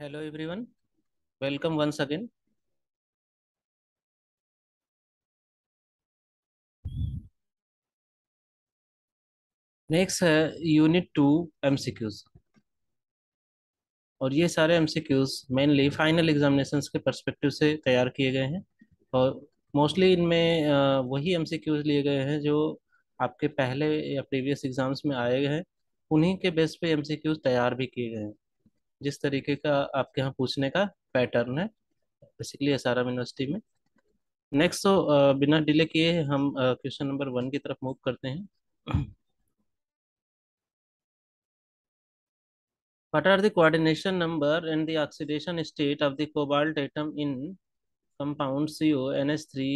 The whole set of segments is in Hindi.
hello everyone welcome once again next है यूनिट टू एमसीक्यूज और ये सारे M C Qs mainly final examinations के परस्पेक्टिव से तैयार किए गए हैं और मोस्टली इनमें uh, वही एम सी क्यूज़ लिए गए हैं जो आपके पहले या प्रीवियस एग्जाम्स में आए गए हैं उन्हीं के बेस पे क्यूज़ तैयार भी किए गए हैं जिस तरीके का आपके यहाँ पूछने का पैटर्न है बेसिकली एस यूनिवर्सिटी में नेक्स्ट तो बिना डिले किए हम क्वेश्चन नंबर वन की तरफ मूव करते हैं what oxidation state of the cobalt atom in compound C O N S three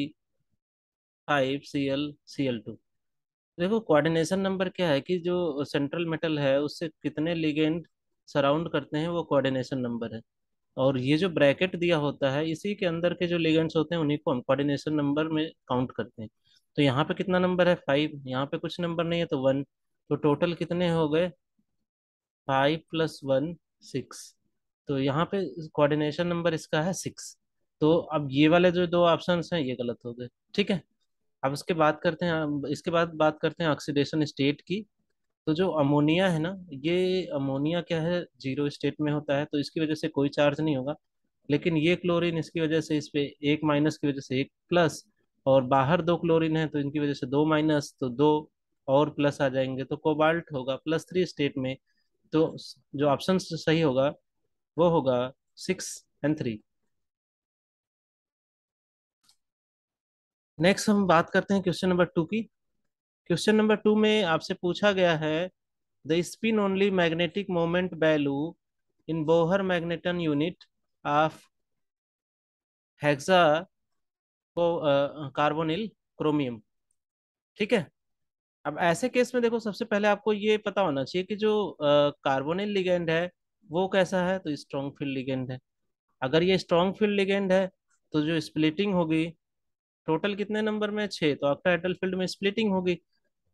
five C L C L two देखो कोऑर्डिनेशन नंबर क्या है कि जो सेंट्रल मेटल है उससे कितने लिगेंड सराउंड करते हैं वो कोऑर्डिनेशन नंबर है और ये जो ब्रैकेट दिया होता है इसी के अंदर के जो लिगेंट्स होते हैं उन्हीं को हम कोऑर्डिनेशन नंबर में काउंट करते हैं तो यहाँ पे कितना नंबर है फाइव यहाँ पे कुछ नंबर नहीं है तो वन तो टोटल कितने हो गए फाइव प्लस वन सिक्स तो यहाँ पे कोऑर्डिनेशन नंबर इसका है सिक्स तो अब ये वाले जो दो ऑप्शन हैं ये गलत हो गए ठीक है अब उसके बाद करते हैं इसके बाद बात करते हैं ऑक्सीडेशन स्टेट की तो जो अमोनिया है ना ये अमोनिया क्या है जीरो स्टेट में होता है तो इसकी वजह से कोई चार्ज नहीं होगा लेकिन ये क्लोरीन इसकी वजह से इस पे एक माइनस की वजह से एक प्लस और बाहर दो क्लोरीन है तो इनकी वजह से दो माइनस तो दो और प्लस आ जाएंगे तो कोबाल्ट होगा प्लस थ्री स्टेट में तो जो ऑप्शन सही होगा वो होगा सिक्स एंड थ्री नेक्स्ट हम बात करते हैं क्वेश्चन नंबर टू की क्वेश्चन नंबर टू में आपसे पूछा गया है the spin only magnetic moment value in Bohr magneton unit of hexa carbonyl chromium ठीक है अब ऐसे केस में देखो सबसे पहले आपको ये पता होना चाहिए कि जो कार्बोनिल uh, लिगेंड है वो कैसा है तो स्ट्रॉन्ग फील्ड लिगेंड है अगर ये स्ट्रॉन्ग फील्ड लिगेंड है तो जो स्प्लिटिंग होगी टोटल कितने नंबर में छः तो एटल फील्ड में स्प्लिटिंग होगी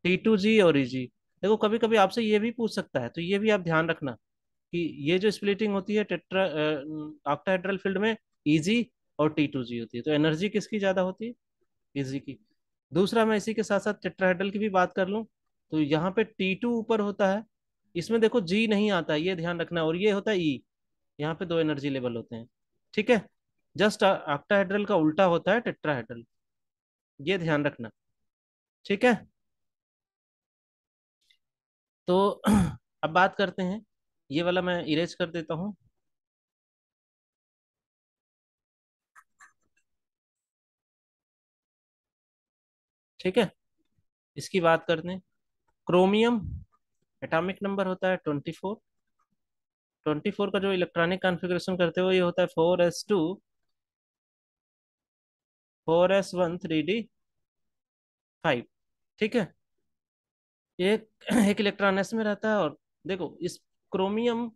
टी टू जी और ई जी देखो कभी कभी आपसे ये भी पूछ सकता है तो ये भी आप ध्यान रखना कि ये जो स्प्लिटिंग होती है टेट्रा ऑक्टाहेड्रल फील्ड में ईजी e और टी टू जी होती है तो एनर्जी किसकी ज़्यादा होती है ईजी e की दूसरा मैं इसी के साथ साथ टेट्राहेड्रल की भी बात कर लूँ तो यहाँ पे टी टू ऊपर होता है इसमें देखो जी नहीं आता ये ध्यान रखना और ये होता है ई e, यहाँ पे दो एनर्जी लेवल होते हैं ठीक है जस्ट ऑक्टाहेड्रल का उल्टा होता है टेट्राहेड्रल ये ध्यान रखना ठीक है तो अब बात करते हैं ये वाला मैं इरेज कर देता हूं ठीक है इसकी बात करते हैं क्रोमियम एटॉमिक नंबर होता है ट्वेंटी फोर ट्वेंटी फोर का जो इलेक्ट्रॉनिक कॉन्फ़िगरेशन करते हो ये होता है four S two four S one three D five ठीक है एक एक इलेक्ट्रॉन एस में रहता है और देखो इस क्रोमियम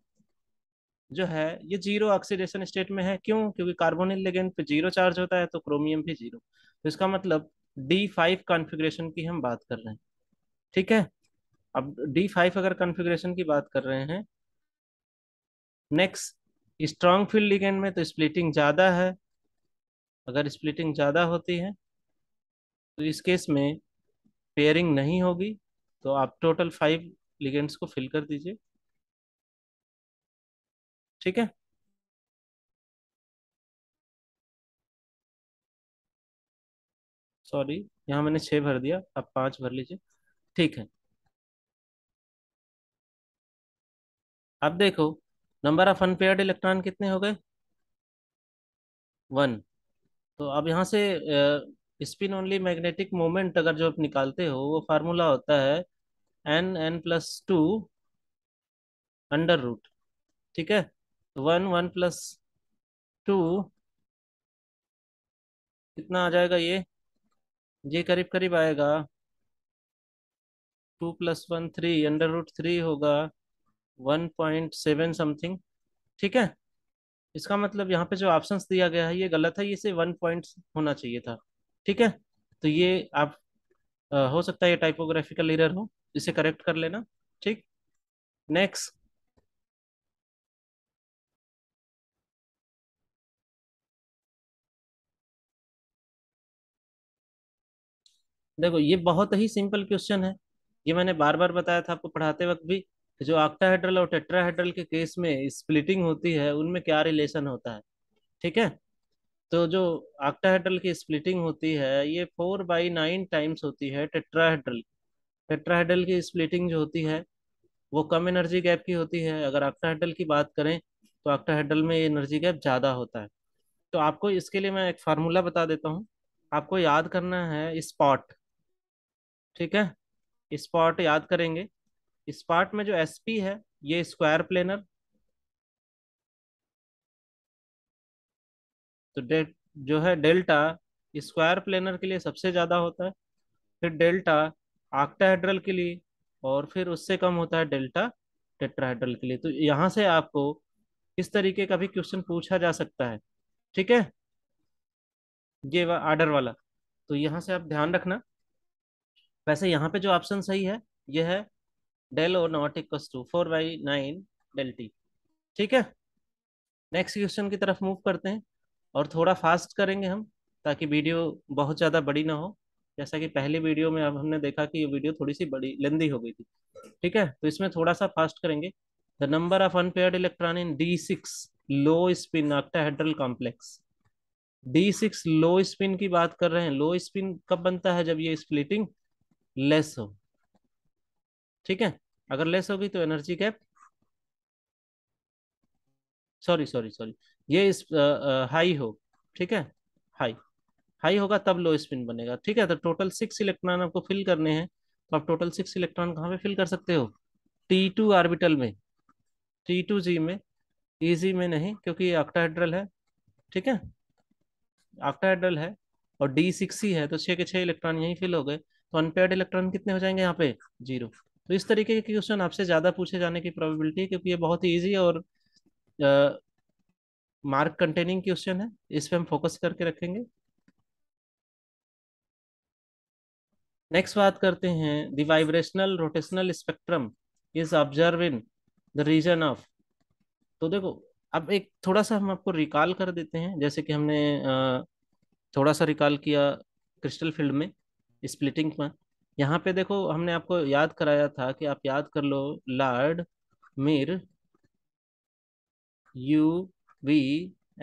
जो है ये जीरो ऑक्सीडेशन स्टेट में है क्यों क्योंकि कार्बोनिल लिगेंड पे जीरो चार्ज होता है तो क्रोमियम भी जीरो तो इसका मतलब डी फाइव कॉन्फ़िगरेशन की हम बात कर रहे हैं ठीक है अब डी फाइव अगर कॉन्फ़िगरेशन की बात कर रहे हैं नेक्स्ट स्ट्रॉन्ग फील्ड लिगेंड में तो स्प्लिटिंग ज़्यादा है अगर स्प्लिटिंग ज़्यादा होती है तो इस केस में पेयरिंग नहीं होगी तो आप टोटल फाइव लिगेंड्स को फिल कर दीजिए ठीक है सॉरी यहां मैंने छह भर दिया आप पांच भर लीजिए ठीक है अब देखो नंबर ऑफ अनपेयर्ड इलेक्ट्रॉन कितने हो गए वन तो अब यहां से स्पिन ओनली मैग्नेटिक मोमेंट अगर जो आप निकालते हो वो फार्मूला होता है N N plus two under root ठीक है वन वन प्लस टू कितना आ जाएगा ये ये करीब करीब आएगा two plus one three under root three होगा वन पॉइंट सेवन समथिंग ठीक है इसका मतलब यहाँ पे जो ऑप्शन दिया गया है ये गलत है ये से वन पॉइंट होना चाहिए था ठीक है तो ये आप आ, हो सकता है ये टाइपोग्राफिकल एरर हो इसे करेक्ट कर लेना ठीक नेक्स्ट देखो ये बहुत ही सिंपल क्वेश्चन है ये मैंने बार बार बताया था आपको पढ़ाते वक्त भी जो ऑक्टाहेड्रल और टेट्राहेड्रल के केस में स्प्लिटिंग होती है उनमें क्या रिलेशन होता है ठीक है तो जो ऑक्टाहेड्रल की स्प्लिटिंग होती है ये फोर बाई नाइन टाइम्स होती है टेट्राहेड्रल टेट्राहेडल की स्प्लिटिंग जो होती है वो कम एनर्जी गैप की होती है अगर आक्टाहेडल की बात करें तो आक्टाहेडल में एनर्जी गैप ज़्यादा होता है तो आपको इसके लिए मैं एक फार्मूला बता देता हूँ आपको याद करना है स्पॉट ठीक है स्पॉट याद करेंगे स्पॉट में जो एस पी है ये स्क्वायर प्लेनर तो डे जो है डेल्टा स्क्वायर प्लेनर के लिए सबसे ज़्यादा होता है फिर डेल्टा आक्टाहेड्रल के लिए और फिर उससे कम होता है डेल्टा टेट्राहेड्रल के लिए तो यहाँ से आपको इस तरीके का भी क्वेश्चन पूछा जा सकता है ठीक है ये वा, आर्डर वाला तो यहाँ से आप ध्यान रखना वैसे यहाँ पे जो ऑप्शन सही है यह है डेल और not equals two four by nine delta t ठीक है नेक्स्ट क्वेश्चन की तरफ मूव करते हैं और थोड़ा फास्ट करेंगे हम ताकि वीडियो बहुत ज़्यादा बड़ी ना हो जैसा कि पहले वीडियो में अब हमने देखा कि ये वीडियो थोड़ी सी बड़ी लंदी हो गई थी ठीक है तो इसमें थोड़ा सा फास्ट करेंगे the number of unpaired electron in D six low spin octahedral complex D six low spin की बात कर रहे हैं लो स्पिन कब बनता है जब ये स्प्लिटिंग लेस हो ठीक है अगर लेस होगी तो energy cap sorry sorry sorry ये इस, आ, आ, हाई हो ठीक है हाई हाई होगा तब लो स्पिन बनेगा ठीक है तो टोटल सिक्स इलेक्ट्रॉन आपको फिल करने हैं तो आप टोटल सिक्स इलेक्ट्रॉन कहाँ पे फिल कर सकते हो टी टू आर्बिटल में टी टू जी में ईजी में नहीं क्योंकि ऑक्टाहाइड्रल है ठीक है ऑक्टाहाइड्रल है और डी सिक्स ही है तो छः के छः इलेक्ट्रॉन यहीं फिल हो गए तो अनपेड इलेक्ट्रॉन कितने हो जाएंगे यहाँ पे जीरो तो इस तरीके के क्वेश्चन आपसे ज़्यादा पूछे जाने की प्रोबेबिलिटी है क्योंकि ये बहुत ही ईजी और मार्क कंटेनिंग क्वेश्चन है इस पर हम फोकस करके रखेंगे नेक्स्ट बात करते हैं the vibrational rotational spectrum is observe in the region of तो देखो अब एक थोड़ा सा हम आपको रिकॉल कर देते हैं जैसे कि हमने थोड़ा सा रिकॉल किया क्रिस्टल फील्ड में स्प्लिटिंग में यहाँ पे देखो हमने आपको याद कराया था कि आप याद कर लो लार्ड मिर U V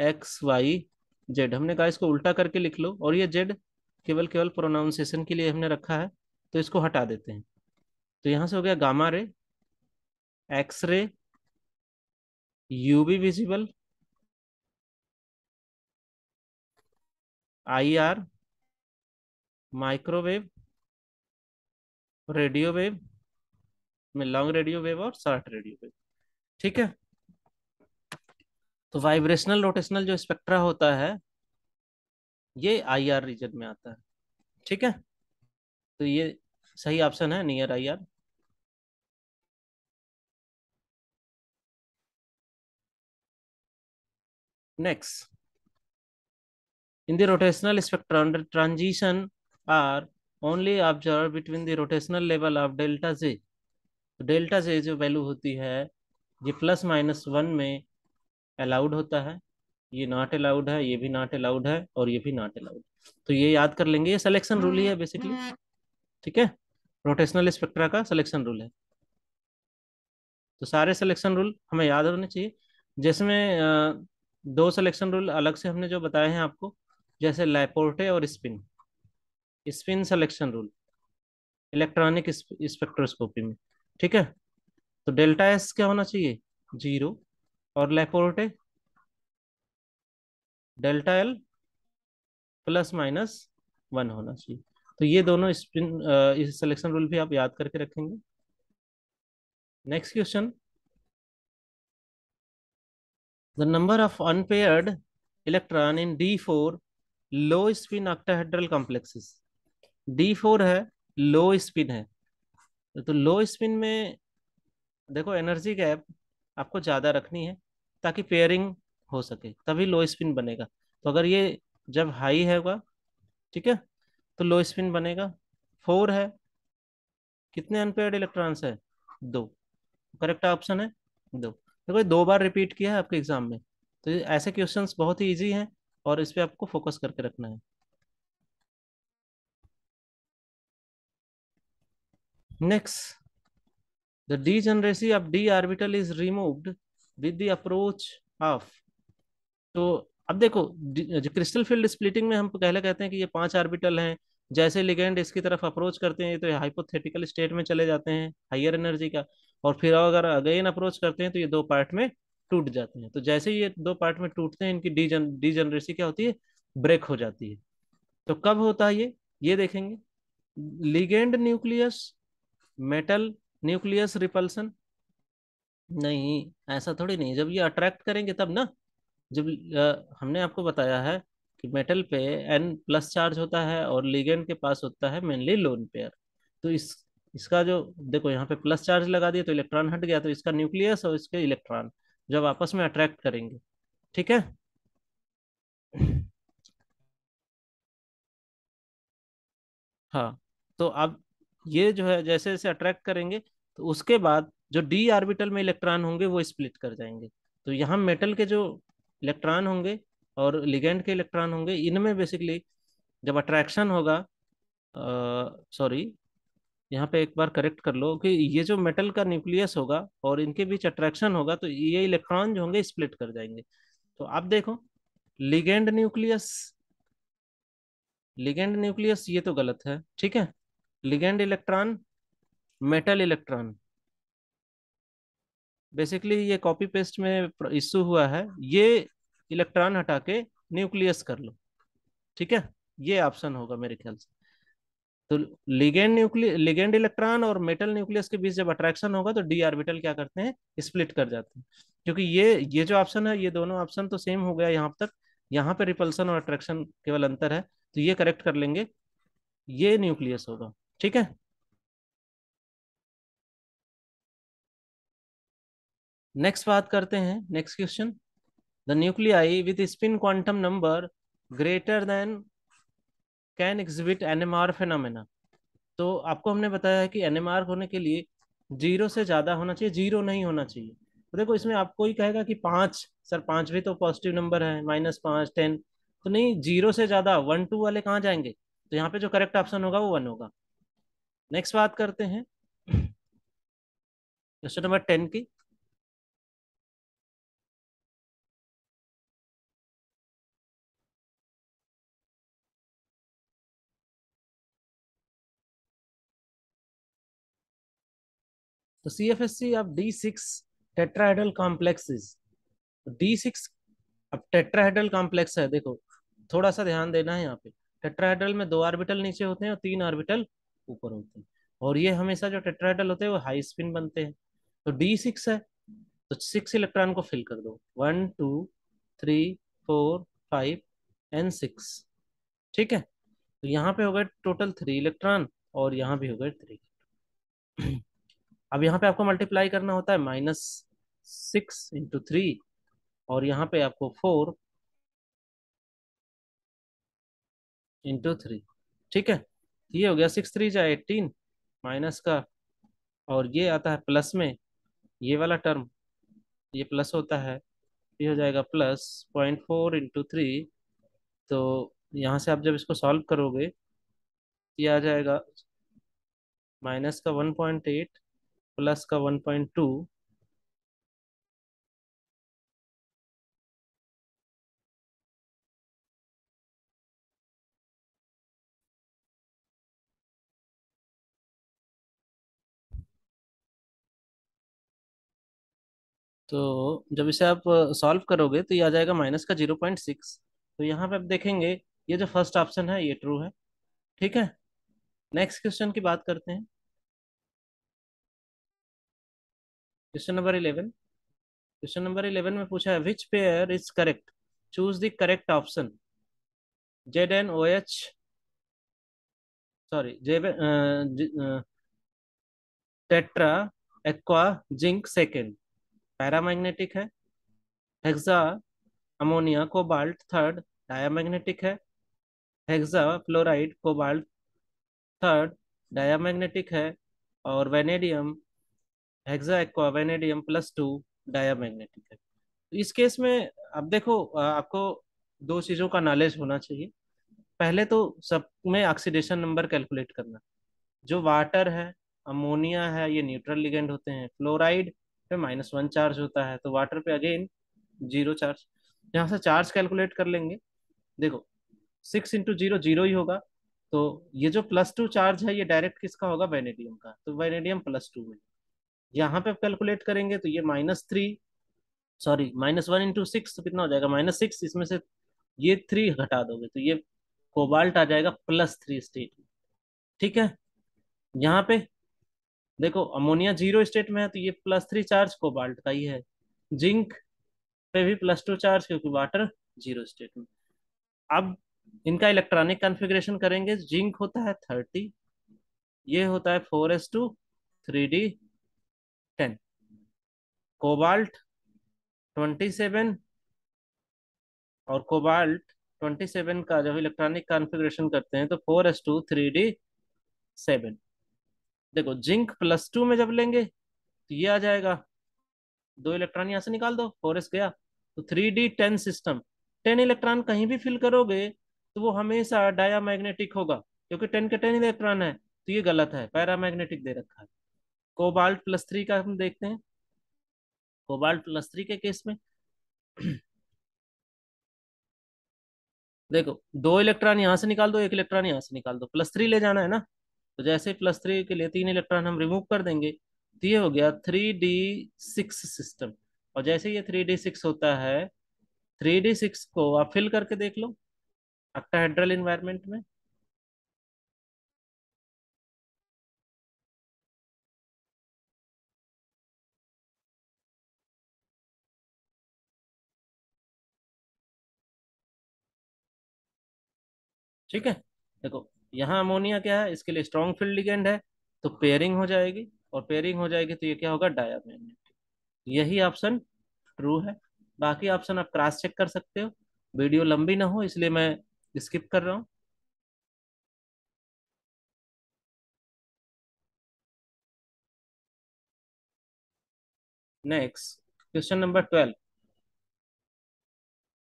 X Y Z हमने कहा इसको उल्टा करके लिख लो और ये जेड केवल केवल प्रोनाउंसिएशन के लिए हमने रखा है तो इसको हटा देते हैं तो यहां से हो गया gamma ray X ray UV visible IR microwave radio wave में लॉन्ग रेडियो वेव और शॉर्ट रेडियो वेव ठीक है तो वाइब्रेशनल रोटेशनल जो स्पेक्ट्रा होता है ये आई आर रीजन में आता है ठीक है तो ये सही ऑप्शन है near I R next in the rotational spectrum transition are only observe between the rotational level of delta J delta J जो वैल्यू होती है ये प्लस माइनस वन में अलाउड होता है ये नॉट अलाउड है ये भी नॉट अलाउड है और ये भी नॉट अलाउड तो ये याद कर लेंगे ये सिलेक्शन रूल ही है बेसिकली हम्म, हम्म। ठीक है रोटेशनल स्पेक्ट्रा का सिलेक्शन रूल है तो सारे सिलेक्शन रूल हमें याद होने चाहिए जिसमें दो सिलेक्शन रूल अलग से हमने जो बताए हैं आपको जैसे लैपोर्टे और spin spin selection rule electronic spectroscopy में ठीक है तो डेल्टा एस क्या होना चाहिए जीरो और Laporte delta L plus minus one होना चाहिए तो ये दोनों स्पिन इस सिलेक्शन रूल भी आप याद करके रखेंगे next question of unpaired electron in D four low spin octahedral complexes D four है लो स्पिन है तो लो स्पिन में देखो एनर्जी गैप आपको ज़्यादा रखनी है ताकि पेयरिंग हो सके तभी लो स्पिन बनेगा तो अगर ये जब हाई हैगा ठीक है तो लो स्पिन बनेगा फोर है कितने अनपेड इलेक्ट्रॉन्स है दो करेक्ट ऑप्शन है दो देखो तो दो बार रिपीट किया है आपके एग्जाम में तो ऐसे क्वेश्चन बहुत ही ईजी हैं और इस पर आपको फोकस करके रखना है next degeneracy of D orbital is removed with the approach of तो अब देखो क्रिस्टल फील्ड स्प्लिटिंग में हम पहले कहते हैं कि ये पांच आर्बिटल हैं जैसे लिगेंड इसकी तरफ अप्रोच करते हैं तो हाइपोथेटिकल स्टेट में चले जाते हैं हायर एनर्जी का और फिर अगर अगेन अप्रोच करते हैं तो ये दो पार्ट में टूट जाते हैं तो जैसे ये दो पार्ट में टूटते हैं इनकी डी डीजनरेसी क्या होती है ब्रेक हो जाती है तो कब होता है ये ये देखेंगे ligand nucleus metal nucleus repulsion नहीं ऐसा थोड़ी नहीं जब ये अट्रैक्ट करेंगे तब ना जब हमने आपको बताया है कि मेटल पे एन प्लस चार्ज होता है और लिगेंड के पास होता है मेनली लोन पेयर तो इस इसका जो देखो यहाँ पे प्लस चार्ज लगा दिया तो इलेक्ट्रॉन हट गया तो इसका न्यूक्लियस और इसके इलेक्ट्रॉन जब आपस में अट्रैक्ट करेंगे ठीक है हाँ तो अब ये जो है जैसे जैसे अट्रैक्ट करेंगे तो उसके बाद जो डी आर्बिटल में इलेक्ट्रॉन होंगे वो स्प्लिट कर जाएंगे तो यहाँ मेटल के जो इलेक्ट्रॉन होंगे और लिगेंड के इलेक्ट्रॉन होंगे इनमें बेसिकली जब अट्रैक्शन होगा सॉरी यहाँ पे एक बार करेक्ट कर लो कि ये जो मेटल का न्यूक्लियस होगा और इनके बीच अट्रैक्शन होगा तो ये इलेक्ट्रॉन जो होंगे स्प्लिट कर जाएंगे तो आप देखो लिगेंड न्यूक्लियस लिगेंड न्यूक्लियस ये तो गलत है ठीक है ligand electron metal electron basically ये कॉपी पेस्ट में इश्यू हुआ है ये इलेक्ट्रॉन हटा के न्यूक्लियस कर लो ठीक है ये ऑप्शन होगा मेरे ख्याल से तो लिगेंड न्यूक्लिय लिगेंड इलेक्ट्रॉन और मेटल न्यूक्लियस के बीच जब अट्रैक्शन होगा तो डी ऑर्बिटल क्या करते हैं स्प्लिट कर जाते हैं क्योंकि ये ये जो ऑप्शन है ये दोनों ऑप्शन तो सेम हो गया यहाँ तक यहाँ पे रिपल्सन और अट्रैक्शन केवल अंतर है तो ये करेक्ट कर लेंगे ये न्यूक्लियस होगा ठीक है नेक्स्ट बात करते हैं next question the nuclei with spin quantum number greater than can exhibit NMR phenomena तो आपको हमने बताया है कि एनएमआर होने के लिए जीरो से ज़्यादा होना चाहिए जीरो नहीं होना चाहिए तो देखो इसमें आपको ही कहेगा कि पांच सर तो पांच भी तो पॉजिटिव नंबर है माइनस पांच टेन तो नहीं जीरो से ज़्यादा वन टू वाले कहाँ जाएंगे तो यहाँ पे जो करेक्ट ऑप्शन होगा वो वन होगा नेक्स्ट बात करते हैं क्वेश्चन नंबर टेन की तो C C F S The D six D6 complex D six अब टेट्राहेड्रल कॉम्प्लेक्स है देखो थोड़ा सा ध्यान देना है यहाँ पे टेट्राहेड्रल में दो ऑर्बिटल नीचे होते हैं और तीन ऑर्बिटल ऊपर होते हैं और ये हमेशा जो टेट्राहेड्रल होते हैं वो हाई स्पिन बनते हैं तो डी सिक्स है तो सिक्स इलेक्ट्रॉन को फिल कर दो one two three four five and six ठीक है तो यहाँ पे हो गए टोटल थ्री इलेक्ट्रॉन और यहाँ भी हो गए थ्री अब यहाँ पे आपको मल्टीप्लाई करना होता है माइनस सिक्स इंटू थ्री और यहाँ पे आपको फोर इंटू थ्री ठीक है तो ये हो गया सिक्स थ्री जा एटीन माइनस का और ये आता है प्लस में ये वाला टर्म ये प्लस होता है ये हो जाएगा plus point four into three तो यहाँ से आप जब इसको सॉल्व करोगे ये आ जाएगा माइनस का वन पॉइंट एट प्लस का वन पॉइंट टू तो जब इसे आप सॉल्व करोगे तो ये आ जाएगा माइनस का जीरो पॉइंट सिक्स तो यहाँ पे आप देखेंगे ये जो फर्स्ट ऑप्शन है ये ट्रू है ठीक है नेक्स्ट क्वेश्चन की बात करते हैं question number eleven question number eleven में पूछा है which pair is correct choose the correct option Z N O H sorry tetra aqua zinc second paramagnetic है hexa ammonia cobalt third diamagnetic है hexa fluoride cobalt third diamagnetic है और vanadium hexaaqua vanadium plus two magnetic है तो इस केस में अब देखो आपको दो चीज़ों का नॉलेज होना चाहिए पहले तो सब में ऑक्सीडेशन नंबर कैलकुलेट करना जो वाटर है अमोनिया है ये न्यूट्रल लिगेंड होते हैं फ्लोराइड पे माइनस वन चार्ज होता है तो वाटर पे अगेन जीरो चार्ज यहाँ से चार्ज कैलकुलेट कर लेंगे देखो सिक्स इंटू जीरो जीरो ही होगा तो ये जो प्लस टू चार्ज है ये डायरेक्ट किसका होगा वेनेडियम का तो वेनेडियम प्लस टू में यहाँ पे आप कैलकुलेट करेंगे तो ये minus three sorry minus one into six तो कितना हो जाएगा माइनस सिक्स इसमें से ये थ्री घटा दोगे तो ये कोबाल्ट आ जाएगा प्लस थ्री स्टेट में ठीक है यहाँ पे देखो अमोनिया जीरो स्टेट में है तो ये प्लस थ्री चार्ज कोबाल्ट का ही है जिंक पे भी प्लस टू चार्ज क्योंकि वाटर जीरो स्टेट में अब इनका इलेक्ट्रॉनिक कॉन्फ़िगरेशन करेंगे जिंक होता है थर्टी ये होता है four S two three D ten cobalt twenty seven और कोबाल्ट ट्वेंटी सेवन का जब इलेक्ट्रॉनिक कॉन्फ़िगरेशन करते हैं तो four S two three D seven देखो जिंक प्लस टू में जब लेंगे तो ये आ जाएगा दो इलेक्ट्रॉन यहाँ से निकाल दो फोर एस गया तो three D ten system ten electron कहीं भी फिल करोगे तो वो हमेशा डाया होगा क्योंकि टेन के टेन इलेक्ट्रॉन है तो ये गलत है पैरा दे रखा है कोबाल्ट प्लस थ्री का हम देखते हैं कोबाल्ट प्लस थ्री के केस में देखो दो इलेक्ट्रॉन यहां से निकाल दो एक इलेक्ट्रॉन यहां से निकाल दो प्लस थ्री ले जाना है ना तो जैसे प्लस थ्री के लिए तीन इलेक्ट्रॉन हम रिमूव कर देंगे तो ये हो गया थ्री डी सिक्स सिस्टम और जैसे ये थ्री डी सिक्स होता है थ्री डी सिक्स को आप फिल करके देख लो अक्टाहेड्रल इन्वायरमेंट में ठीक है देखो यहाँ अमोनिया क्या है इसके लिए स्ट्रॉन्ग फील्ड लिगेंड है तो पेयरिंग हो जाएगी और पेयरिंग हो जाएगी तो ये क्या होगा डायामैग्नेटिक यही ऑप्शन ट्रू है बाकी ऑप्शन आप क्रॉस चेक कर सकते हो वीडियो लंबी ना हो इसलिए मैं स्किप कर रहा हूँ next question number twelve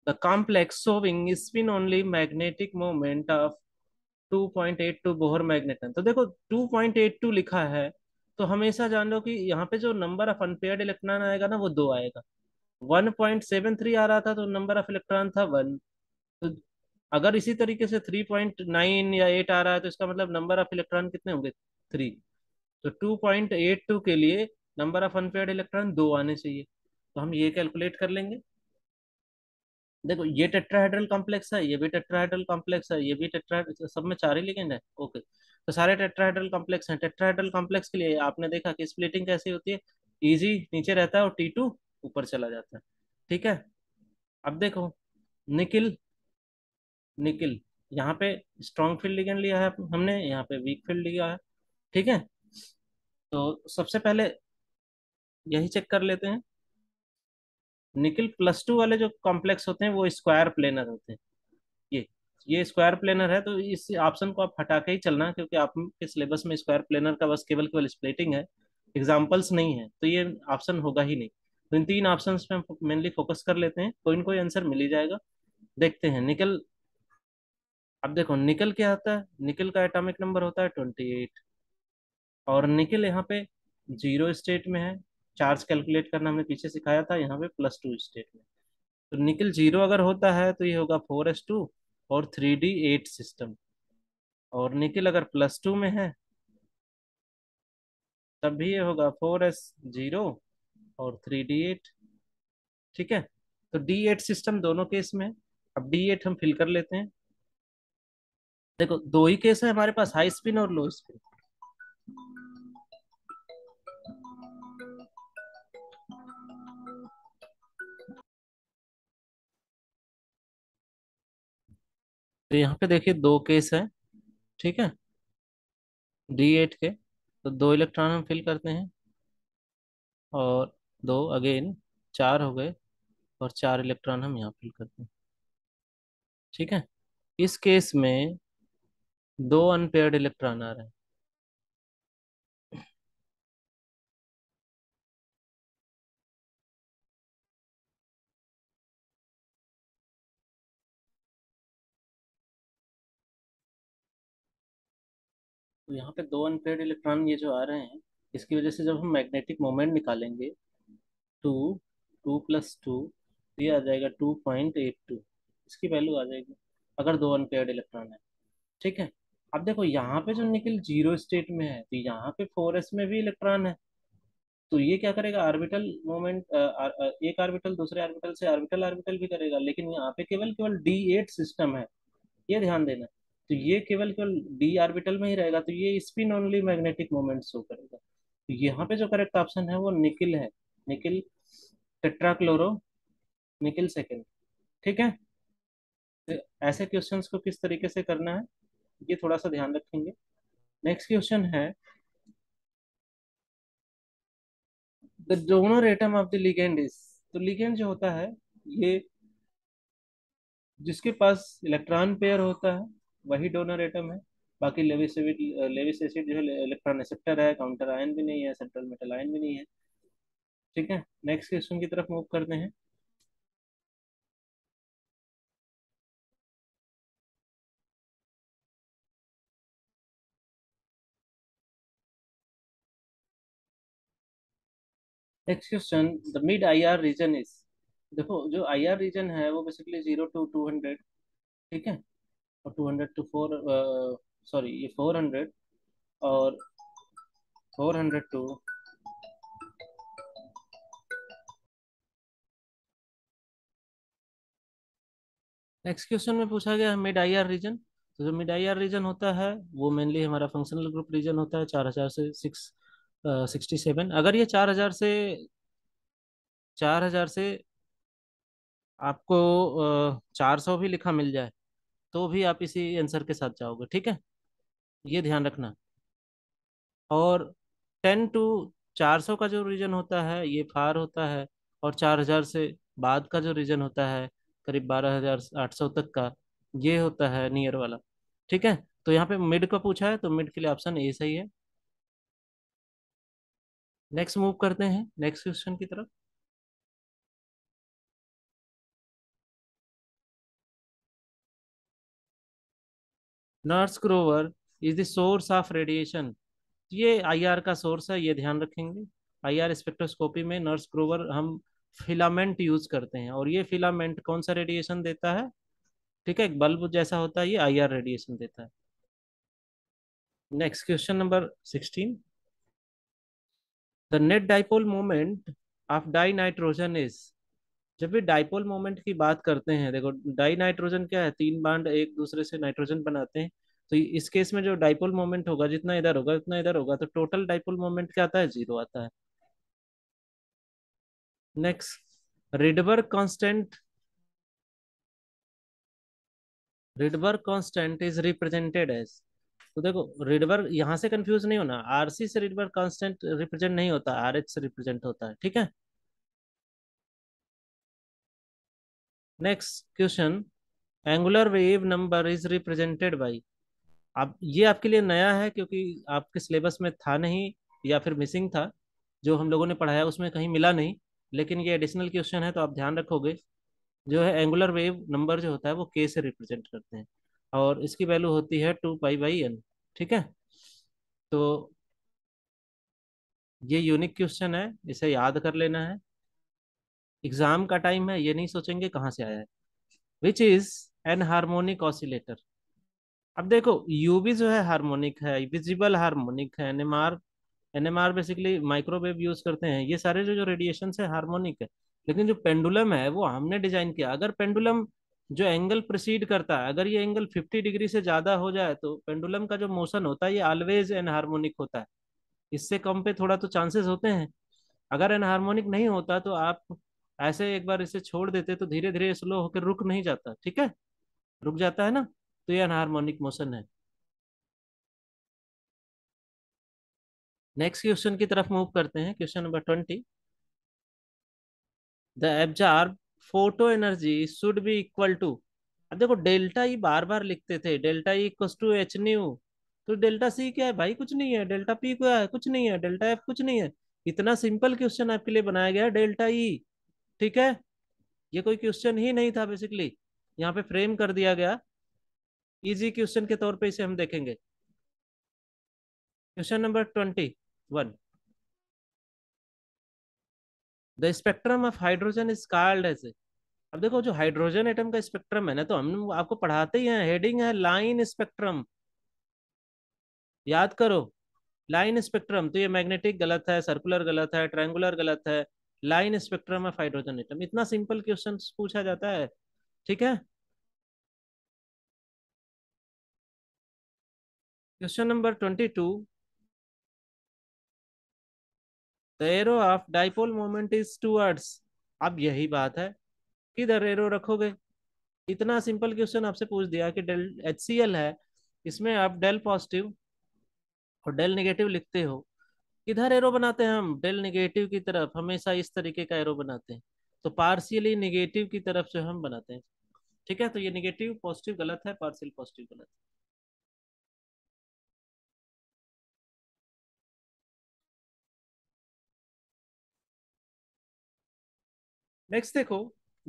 the complex solving spin only magnetic moment of 2.82 Bohr magneton तो देखो 2.82 लिखा है तो हमेशा जान लो कि यहाँ पे जो नंबर ऑफ अनपेयर्ड इलेक्ट्रॉन आएगा ना वो दो आएगा 1.73 आ रहा था तो नंबर ऑफ इलेक्ट्रॉन था वन तो अगर इसी तरीके से 3.9 या 8 आ रहा है तो इसका मतलब नंबर ऑफ इलेक्ट्रॉन कितने होंगे थ्री तो 2.82 के लिए नंबर ऑफ अनपेयर्ड इलेक्ट्रॉन दो आने चाहिए तो हम ये कैलकुलेट कर लेंगे देखो ये टेट्राहेड्रल कॉम्प्लेक्स है ये भी टेट्राहेड्रल कॉम्प्लेक्स है ये भी टेट्रा सब में चार ही लिगेंड है ओके तो सारे टेट्राहेड्रल कॉम्प्लेक्स हैं टेट्राहेड्रल कॉम्प्लेक्स के लिए आपने देखा कि स्प्लिटिंग कैसी होती है इजी नीचे रहता है और टी टू ऊपर चला जाता है ठीक है अब देखो निकिल निकिल यहाँ पे स्ट्रॉन्ग फील्ड लिगेंड लिया है हमने यहाँ पे वीक फील्ड लिया है ठीक है तो सबसे पहले यही चेक कर लेते हैं निकिल प्लस टू वाले जो कॉम्प्लेक्स होते हैं वो स्क्वायर प्लेनर होते हैं ये ये स्क्वायर प्लेनर है तो इस ऑप्शन को आप हटा के ही चलना क्योंकि आपके सिलेबस में स्क्वायर प्लेनर का बस केवल केवल स्प्लेटिंग है एग्जाम्पल्स नहीं है तो ये ऑप्शन होगा ही नहीं तो इन तीन ऑप्शन पे हम मेनली फोकस कर लेते हैं कोई ना कोई आंसर मिल ही जाएगा देखते हैं निकल अब देखो निकल क्या होता है निकल का एटॉमिक नंबर होता है ट्वेंटी एट और निकल यहाँ पे जीरो स्टेट में है चार्ज कैलकुलेट करना हमने पीछे सिखाया था यहाँ पे प्लस टू स्टेट में तो निकल जीरो अगर होता है तो ये होगा फोर एस टू और थ्री डी एट सिस्टम और निकल अगर प्लस टू में है तब भी ये होगा फोर एस जीरो और थ्री डी एट ठीक है तो डी एट सिस्टम दोनों केस में अब डी एट हम फिल कर लेते हैं देखो दो ही केस है हमारे पास हाई स्पिन और लो स्पिन तो यहाँ पे देखिए दो केस है ठीक है डी एट के तो दो इलेक्ट्रॉन हम फिल करते हैं और दो अगेन चार हो गए और चार इलेक्ट्रॉन हम यहाँ फिल करते हैं ठीक है इस केस में दो अनपेयर्ड इलेक्ट्रॉन आ रहे हैं तो यहाँ पे दो अनपेड इलेक्ट्रॉन ये जो आ रहे हैं इसकी वजह से जब हम मैग्नेटिक मोमेंट निकालेंगे टू टू प्लस टू ये आ जाएगा टू पॉइंट एट टू इसकी वैल्यू आ जाएगी अगर दो अनपेड इलेक्ट्रॉन है ठीक है अब देखो यहाँ पे जो निकल जीरो स्टेट में है तो यहाँ पे फोर एस में भी इलेक्ट्रॉन है तो ये क्या करेगा आर्बिटल मोमेंट एक आर्बिटल दूसरे आर्बिटल से आर्बिटल आर्बिटल भी करेगा लेकिन यहाँ पे केवल केवल डी एट सिस्टम है ये ध्यान देना तो ये केवल केवल डी आर्बिटल में ही रहेगा तो ये spin only magnetic moment show करेगा तो यहाँ पे जो करेक्ट ऑप्शन है वो निकिल है निकिल टेट्राक्लोरो निकिल सेकेंड ठीक है तो ऐसे क्वेश्चंस को किस तरीके से करना है ये थोड़ा सा ध्यान रखेंगे नेक्स्ट क्वेश्चन है the donor atom of the ligand is तो लिगेंड जो होता है ये जिसके पास इलेक्ट्रॉन पेयर होता है वही डोनर एटम है बाकी लेविस लेविस एसिड जो है इलेक्ट्रॉन एक्सेप्टर है काउंटर आयन भी नहीं है सेंट्रल मेटल आयन भी नहीं है ठीक है नेक्स्ट क्वेश्चन की तरफ मूव करते हैं next question the mid IR region is देखो जो आईआर रीजन है वो basically zero to two hundred ठीक है और हंड्रेड टू फोर सॉरी ये फोर हंड्रेड और four hundred to next question में पूछा गया मिड आई आर रीजन तो जो मिड आई आर रीजन होता है वो मेनली हमारा फंक्शनल ग्रुप रीजन होता है चार हजार से सिक्स सिक्सटी सेवन अगर ये चार हजार से चार हजार से आपको uh, चार सौ भी लिखा मिल जाए तो भी आप इसी आंसर के साथ जाओगे ठीक है ये ध्यान रखना और टेन टू चार सौ का जो रीजन होता है ये फार होता है और चार हज़ार से बाद का जो रीजन होता है करीब बारह हज़ार आठ सौ तक का ये होता है नियर वाला ठीक है तो यहाँ पे मिड का पूछा है तो मिड के लिए ऑप्शन ए सही है नेक्स्ट मूव करते हैं नेक्स्ट क्वेश्चन की तरफ Nernst glower is the source of radiation तो ये आईआर का सोर्स है ये ध्यान रखेंगे आईआर स्पेक्ट्रोस्कोपी में नर्स ग्रोवर हम फिलामेंट यूज करते हैं और ये फिलामेंट कौन सा रेडिएशन देता है ठीक है एक बल्ब जैसा होता है ये आर रेडिएशन देता है next question number sixteen the net dipole moment of dinitrogen is जब भी डाइपोल मोमेंट की बात करते हैं देखो डाई नाइट्रोजन क्या है तीन बांड एक दूसरे से नाइट्रोजन बनाते हैं तो इस केस में जो डाइपोल मोमेंट होगा जितना इधर होगा उतना इधर होगा तो टोटल डाइपोल मोमेंट क्या आता है जीरो आता है next Rydberg constant Rydberg constant is represented as तो देखो रिडबर्ग यहां से कंफ्यूज नहीं होना आरसी से रिडबर्ग कांस्टेंट रिप्रेजेंट नहीं होता आर से रिप्रेजेंट होता है ठीक है next question angular wave number is represented by आप ये आपके लिए नया है क्योंकि आपके सिलेबस में था नहीं या फिर मिसिंग था जो हम लोगों ने पढ़ाया उसमें कहीं मिला नहीं लेकिन ये एडिशनल क्वेश्चन है तो आप ध्यान रखोगे जो है एंगुलर वेव नंबर जो होता है वो के से रिप्रेजेंट करते हैं और इसकी वैल्यू होती है टू पाई बाई एन ठीक है तो ये यूनिक क्वेश्चन है इसे याद कर लेना है एग्जाम का टाइम है ये नहीं सोचेंगे कहाँ से आया है which is an harmonic oscillator अब देखो यू भी जो है हारमोनिक है विजिबल हारमोनिक है N M M R basically microwave use करते हैं ये सारे जो जो रेडिएशन है हारमोनिक है लेकिन जो पेंडुलम है वो हमने डिजाइन किया अगर पेंडुलम जो एंगल प्रोसीड करता है अगर ये एंगल 50 डिग्री से ज्यादा हो जाए तो पेंडुलम का जो मोशन होता है ये ऑलवेज एन हारमोनिक होता है इससे कम पे थोड़ा तो चांसेस होते हैं अगर एन हारमोनिक नहीं होता तो आप ऐसे एक बार इसे छोड़ देते तो धीरे धीरे स्लो होकर रुक नहीं जाता ठीक है रुक जाता है ना तो ये अनहार्मोनिक मोशन है नेक्स्ट क्वेश्चन की तरफ मूव करते हैं question number twenty the absorb photo energy should be equal to अब देखो डेल्टा ई e बार बार लिखते थे delta E to H nu तो डेल्टा सी क्या है भाई कुछ नहीं है डेल्टा पी क्या है कुछ नहीं है डेल्टा एफ कुछ नहीं है इतना सिंपल क्वेश्चन आपके लिए बनाया गया है डेल्टा ई e। ठीक है ये कोई क्वेश्चन ही नहीं था बेसिकली यहाँ पे फ्रेम कर दिया गया इजी क्वेश्चन के तौर पे इसे हम देखेंगे question number twenty one the spectrum of hydrogen is called as अब देखो जो हाइड्रोजन एटम का स्पेक्ट्रम है ना तो हम आपको पढ़ाते ही हैं हेडिंग है लाइन स्पेक्ट्रम याद करो लाइन स्पेक्ट्रम तो ये मैग्नेटिक गलत है सर्कुलर गलत है ट्रायंगुलर गलत है line spectrum of hydrogen atom इतना सिंपल क्वेश्चन पूछा जाता है ठीक है question number twenty two the arrow of dipole moment is towards अब यही बात है किधर एरो रखोगे इतना सिंपल क्वेश्चन आपसे पूछ दिया कि डेल एच है इसमें आप डेल पॉजिटिव और डेल नेगेटिव लिखते हो किधर एरो बनाते हैं हम डेल निगेटिव की तरफ हमेशा इस तरीके का एरो बनाते हैं तो पार्शियली निगेटिव की तरफ से हम बनाते हैं ठीक है तो ये निगेटिव पॉजिटिव गलत है पार्शियल पॉजिटिव गलत है नेक्स्ट देखो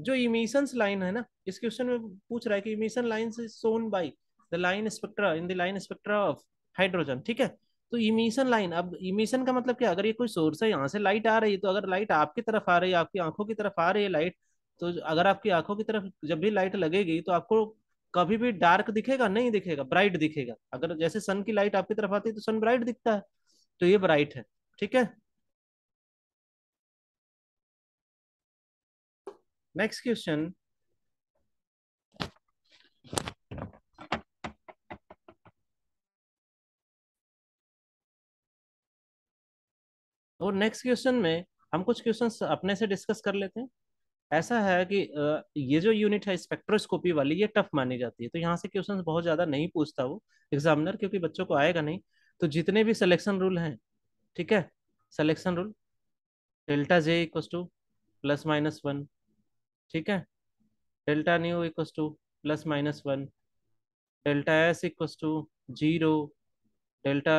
जो इमिशन लाइन है ना इस क्वेश्चन में पूछ रहा है कि emission line is shown by the line spectra in the line spectra of hydrogen ठीक है तो इमिशन लाइन अब इमिशन का मतलब क्या अगर ये कोई सोर्स है यहाँ से लाइट आ रही है तो अगर लाइट आपकी तरफ आ रही है आपकी आंखों की तरफ आ रही है लाइट तो अगर आपकी आंखों की तरफ जब भी लाइट लगेगी तो आपको कभी भी डार्क दिखेगा नहीं दिखेगा ब्राइट दिखेगा अगर जैसे सन की लाइट आपकी तरफ आती है तो सन ब्राइट दिखता है तो ये ब्राइट है ठीक है नेक्स्ट क्वेश्चन और नेक्स्ट क्वेश्चन में हम कुछ क्वेश्चन अपने से डिस्कस कर लेते हैं ऐसा है कि ये जो यूनिट है स्पेक्ट्रोस्कोपी वाली ये टफ मानी जाती है तो यहाँ से क्वेश्चन बहुत ज़्यादा नहीं पूछता वो एग्जामिनर क्योंकि बच्चों को आएगा नहीं तो जितने भी सिलेक्शन रूल हैं ठीक है selection rule delta J equal to plus minus one ठीक है delta nu equal to plus minus one delta S equal to zero delta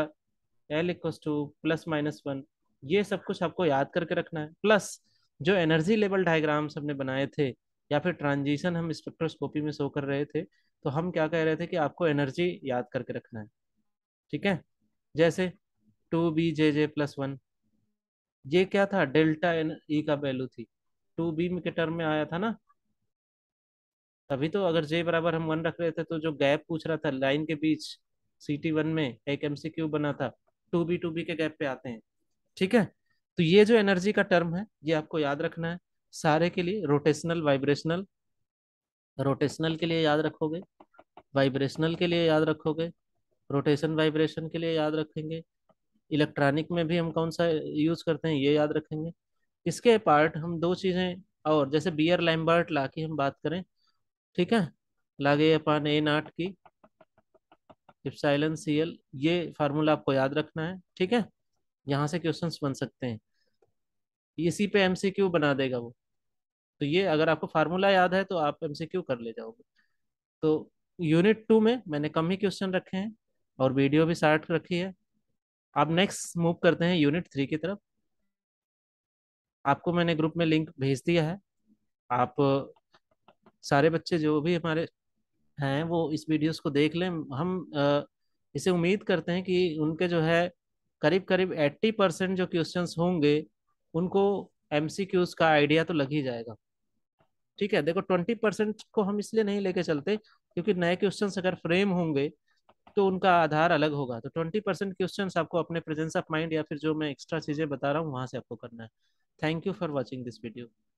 L equal to plus minus one ये सब कुछ आपको याद करके रखना है प्लस जो एनर्जी लेवल डायग्राम्स हमने बनाए थे या फिर ट्रांजिशन हम स्पेक्ट्रोस्कोपी में शो कर रहे थे तो हम क्या कह रहे थे कि आपको एनर्जी याद करके रखना है ठीक है जैसे two B J J plus one ये क्या था डेल्टा एन ई का वैल्यू थी टू बी के टर्म में आया था ना तभी तो अगर जे बराबर हम वन रख रहे थे तो जो गैप पूछ रहा था लाइन के बीच सी टी वन में एक एम सी क्यू बना था टू बी टू बी के गैप पे आते हैं ठीक है तो ये जो एनर्जी का टर्म है ये आपको याद रखना है सारे के लिए रोटेशनल वाइब्रेशनल रोटेशनल के लिए याद रखोगे वाइब्रेशनल के लिए याद रखोगे रोटेशन वाइब्रेशन के लिए याद रखेंगे इलेक्ट्रॉनिक में भी हम कौन सा यूज़ करते हैं ये याद रखेंगे इसके पार्ट हम दो चीज़ें और जैसे बियर लैम्बर्ट ला की हम बात करें ठीक है लागे अपान ए नाट की इप्साइलन सी ये फार्मूला आपको याद रखना है ठीक है यहाँ से क्वेश्चंस बन सकते हैं इसी पे एमसीक्यू बना देगा वो तो ये अगर आपको फार्मूला याद है तो आप एमसीक्यू कर ले जाओगे तो यूनिट टू में मैंने कम ही क्वेश्चन रखे हैं और वीडियो भी शार्ट रखी है आप नेक्स्ट मूव करते हैं यूनिट थ्री की तरफ आपको मैंने ग्रुप में लिंक भेज दिया है आप सारे बच्चे जो भी हमारे हैं वो इस वीडियोस को देख लें हम इसे उम्मीद करते हैं कि उनके जो है करीब करीब 80 परसेंट जो क्वेश्चन होंगे उनको एम का आइडिया तो लग ही जाएगा ठीक है देखो 20 परसेंट को हम इसलिए नहीं लेके चलते क्योंकि नए क्वेश्चन अगर फ्रेम होंगे तो उनका आधार अलग होगा तो 20 परसेंट क्वेश्चन आपको अपने प्रेजेंस ऑफ माइंड या फिर जो मैं एक्स्ट्रा चीजें बता रहा हूँ वहां से आपको करना है thank you for watching this video